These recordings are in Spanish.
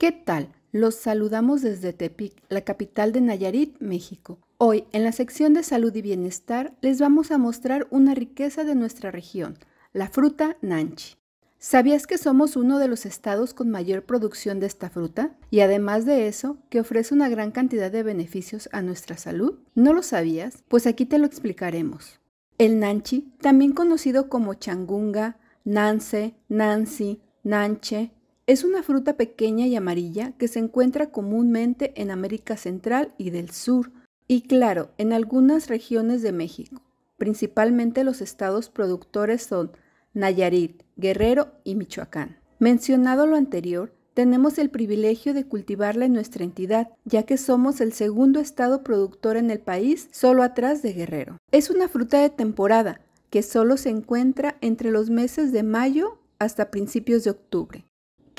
¿Qué tal? Los saludamos desde Tepic, la capital de Nayarit, México. Hoy, en la sección de salud y bienestar, les vamos a mostrar una riqueza de nuestra región, la fruta nanchi. ¿Sabías que somos uno de los estados con mayor producción de esta fruta? Y además de eso, que ofrece una gran cantidad de beneficios a nuestra salud. ¿No lo sabías? Pues aquí te lo explicaremos. El nanchi, también conocido como changunga, nance, nancy, nanche, es una fruta pequeña y amarilla que se encuentra comúnmente en América Central y del Sur, y claro, en algunas regiones de México. Principalmente los estados productores son Nayarit, Guerrero y Michoacán. Mencionado lo anterior, tenemos el privilegio de cultivarla en nuestra entidad, ya que somos el segundo estado productor en el país, solo atrás de Guerrero. Es una fruta de temporada, que solo se encuentra entre los meses de mayo hasta principios de octubre.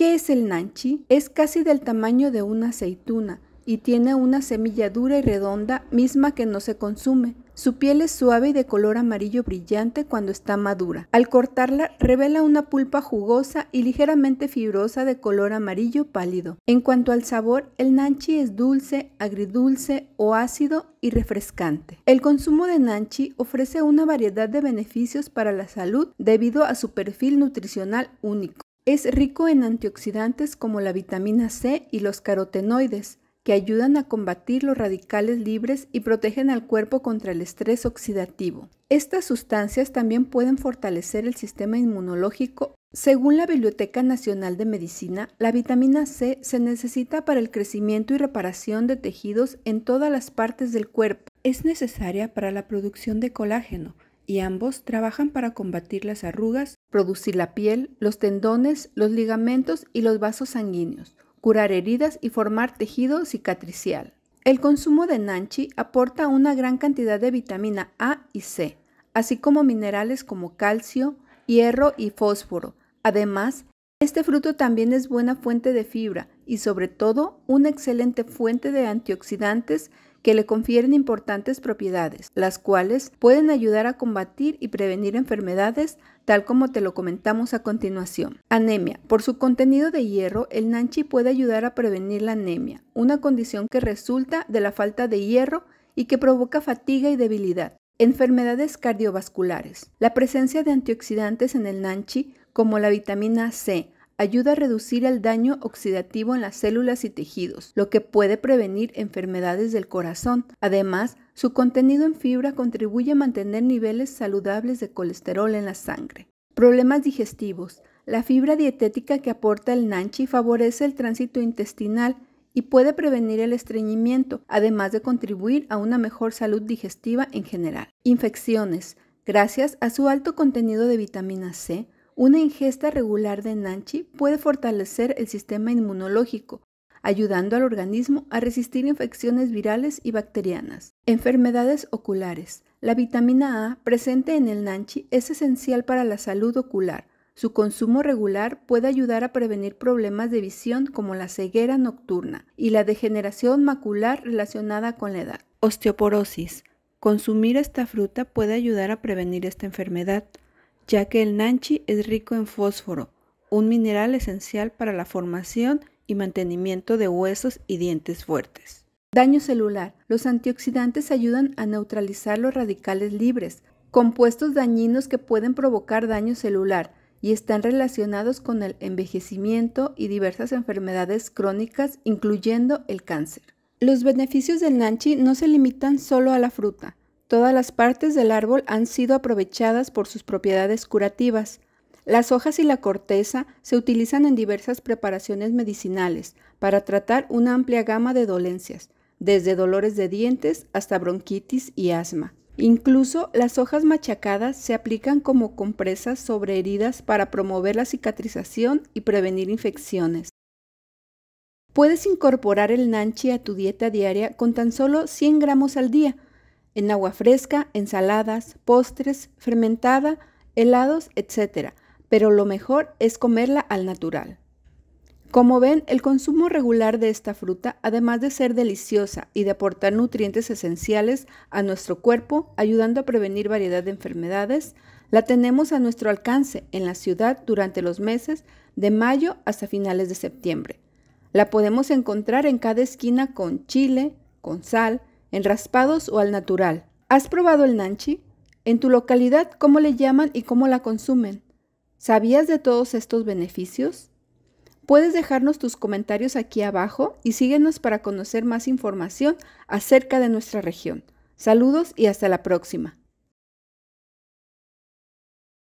¿Qué es el nanchi? Es casi del tamaño de una aceituna y tiene una semilla dura y redonda misma que no se consume. Su piel es suave y de color amarillo brillante cuando está madura. Al cortarla revela una pulpa jugosa y ligeramente fibrosa de color amarillo pálido. En cuanto al sabor, el nanchi es dulce, agridulce o ácido y refrescante. El consumo de nanchi ofrece una variedad de beneficios para la salud debido a su perfil nutricional único. Es rico en antioxidantes como la vitamina C y los carotenoides, que ayudan a combatir los radicales libres y protegen al cuerpo contra el estrés oxidativo. Estas sustancias también pueden fortalecer el sistema inmunológico. Según la Biblioteca Nacional de Medicina, la vitamina C se necesita para el crecimiento y reparación de tejidos en todas las partes del cuerpo. Es necesaria para la producción de colágeno, y ambos trabajan para combatir las arrugas, producir la piel, los tendones, los ligamentos y los vasos sanguíneos, curar heridas y formar tejido cicatricial. El consumo de nanchi aporta una gran cantidad de vitamina A y C, así como minerales como calcio, hierro y fósforo. Además, este fruto también es buena fuente de fibra, y sobre todo una excelente fuente de antioxidantes que le confieren importantes propiedades, las cuales pueden ayudar a combatir y prevenir enfermedades, tal como te lo comentamos a continuación. Anemia. Por su contenido de hierro, el nanchi puede ayudar a prevenir la anemia, una condición que resulta de la falta de hierro y que provoca fatiga y debilidad. Enfermedades cardiovasculares. La presencia de antioxidantes en el nanchi, como la vitamina C, ayuda a reducir el daño oxidativo en las células y tejidos, lo que puede prevenir enfermedades del corazón. Además, su contenido en fibra contribuye a mantener niveles saludables de colesterol en la sangre. Problemas digestivos. La fibra dietética que aporta el nanchi favorece el tránsito intestinal y puede prevenir el estreñimiento, además de contribuir a una mejor salud digestiva en general. Infecciones. Gracias a su alto contenido de vitamina C, una ingesta regular de nanchi puede fortalecer el sistema inmunológico, ayudando al organismo a resistir infecciones virales y bacterianas. Enfermedades oculares. La vitamina A presente en el nanchi es esencial para la salud ocular. Su consumo regular puede ayudar a prevenir problemas de visión como la ceguera nocturna y la degeneración macular relacionada con la edad. Osteoporosis. Consumir esta fruta puede ayudar a prevenir esta enfermedad ya que el nanchi es rico en fósforo, un mineral esencial para la formación y mantenimiento de huesos y dientes fuertes. Daño celular. Los antioxidantes ayudan a neutralizar los radicales libres, compuestos dañinos que pueden provocar daño celular y están relacionados con el envejecimiento y diversas enfermedades crónicas, incluyendo el cáncer. Los beneficios del nanchi no se limitan solo a la fruta. Todas las partes del árbol han sido aprovechadas por sus propiedades curativas. Las hojas y la corteza se utilizan en diversas preparaciones medicinales para tratar una amplia gama de dolencias, desde dolores de dientes hasta bronquitis y asma. Incluso las hojas machacadas se aplican como compresas sobre heridas para promover la cicatrización y prevenir infecciones. Puedes incorporar el nanchi a tu dieta diaria con tan solo 100 gramos al día, en agua fresca, ensaladas, postres, fermentada, helados, etc. Pero lo mejor es comerla al natural. Como ven, el consumo regular de esta fruta, además de ser deliciosa y de aportar nutrientes esenciales a nuestro cuerpo, ayudando a prevenir variedad de enfermedades, la tenemos a nuestro alcance en la ciudad durante los meses de mayo hasta finales de septiembre. La podemos encontrar en cada esquina con chile, con sal, en raspados o al natural. ¿Has probado el nanchi? En tu localidad, ¿cómo le llaman y cómo la consumen? ¿Sabías de todos estos beneficios? Puedes dejarnos tus comentarios aquí abajo y síguenos para conocer más información acerca de nuestra región. Saludos y hasta la próxima.